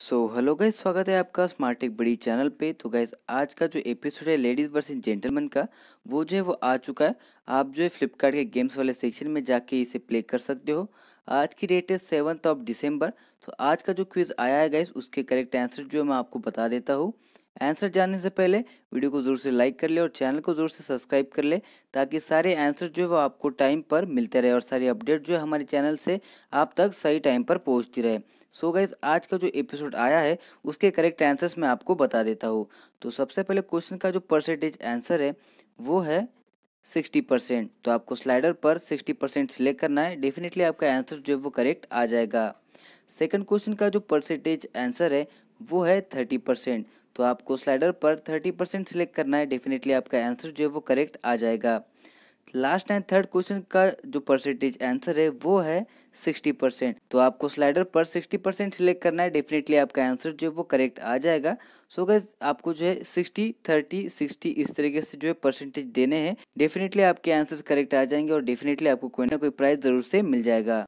so hello guys स्वागत है आपका स्मार्ट एक बड़ी चैनल पे तो गाइज आज का जो एपिसोड है लेडीज़ वर्सेस जेंटलमैन का वो जो है वो आ चुका है आप जो है फ्लिपकार्ट के गेम्स वाले सेक्शन में जाके इसे प्ले कर सकते हो आज की डेट है सेवन्थ ऑफ दिसंबर तो आज का जो क्विज़ आया है गाइज उसके करेक्ट आंसर जो है मैं आपको बता देता हूँ आंसर जानने से पहले वीडियो को ज़रूर से लाइक कर ले और चैनल को ज़रूर से सब्सक्राइब कर ले ताकि सारे आंसर जो है वो आपको टाइम पर मिलते रहे और सारी अपडेट जो है हमारे चैनल से आप तक सही टाइम पर पहुँचती रहे सो so गाइज आज का जो एपिसोड आया है उसके करेक्ट आंसर्स मैं आपको बता देता हूँ तो सबसे पहले क्वेश्चन का जो परसेंटेज आंसर है वो है सिक्सटी परसेंट तो आपको स्लाइडर पर सिक्सटी परसेंट सिलेक्ट करना है डेफिनेटली आपका आंसर जो है वो करेक्ट आ जाएगा सेकंड क्वेश्चन का जो परसेंटेज आंसर है वो है थर्टी परसेंट तो आपको स्लाइडर पर थर्टी परसेंट सिलेक्ट करना है डेफिनेटली आपका आंसर जो है वो करेक्ट आ जाएगा लास्ट एंड थर्ड क्वेश्चन का जो परसेंटेज आंसर है वो है सिक्सटी परसेंट तो आपको स्लाइडर पर सिक्सटी परसेंट सिलेक्ट करना है डेफिनेटली आपका आंसर जो है वो करेक्ट आ जाएगा सो so गैस आपको जो है सिक्सटी थर्टी सिक्सटी इस तरीके से जो है परसेंटेज देने हैं डेफिनेटली आपके आंसर करेक्ट आ जाएंगे और डेफिनेटली आपको कोई ना कोई प्राइज जरूर से मिल जाएगा